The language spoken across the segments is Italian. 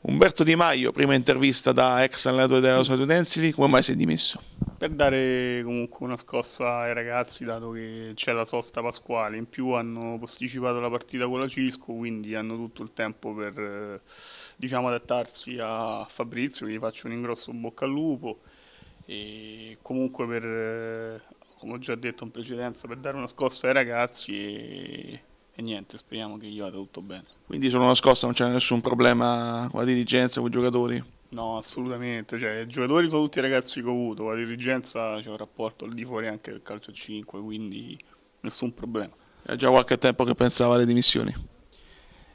Umberto Di Maio, prima intervista da ex allenatore della Rosa Tudensili, come mai si è dimesso? Per dare comunque una scossa ai ragazzi, dato che c'è la sosta pasquale, in più hanno posticipato la partita con la Cisco, quindi hanno tutto il tempo per eh, diciamo, adattarsi a Fabrizio, che gli faccio un ingrosso bocca al lupo, e comunque per, eh, come ho già detto in precedenza, per dare una scossa ai ragazzi e niente, speriamo che gli vada tutto bene. Quindi sono nascosta, non c'è nessun problema con la dirigenza, con i giocatori? No, assolutamente, cioè, i giocatori sono tutti ragazzi che ho avuto, la dirigenza c'è un rapporto al di fuori anche del calcio 5, quindi nessun problema. È già qualche tempo che pensava alle dimissioni?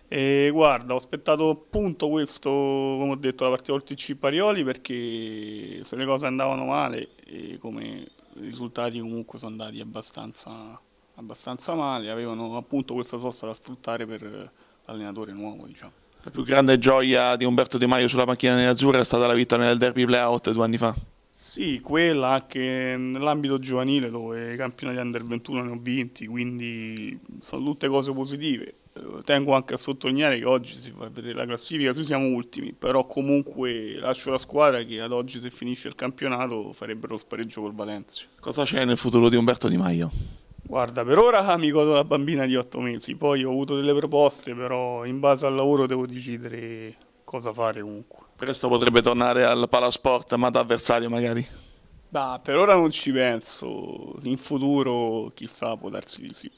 E guarda, ho aspettato appunto questo, come ho detto, la partita col TC Parioli perché se le cose andavano male, come i risultati comunque sono andati abbastanza abbastanza male, avevano appunto questa sosta da sfruttare per eh, l'allenatore nuovo. Diciamo. La più grande gioia di Umberto Di Maio sulla macchina nerazzurra è stata la vittoria nel derby playout due anni fa. Sì, quella anche nell'ambito giovanile dove i campionati under 21 ne ho vinti, quindi sono tutte cose positive. Eh, tengo anche a sottolineare che oggi si fa vedere la classifica, noi siamo ultimi, però comunque lascio la squadra che ad oggi se finisce il campionato farebbero lo spareggio col Valencia. Cosa c'è nel futuro di Umberto Di Maio? Guarda, per ora mi godo la bambina di 8 mesi, poi ho avuto delle proposte, però in base al lavoro devo decidere cosa fare comunque. Presto potrebbe tornare al palasport, ma da avversario magari? Bah, per ora non ci penso, in futuro chissà può darsi di sì.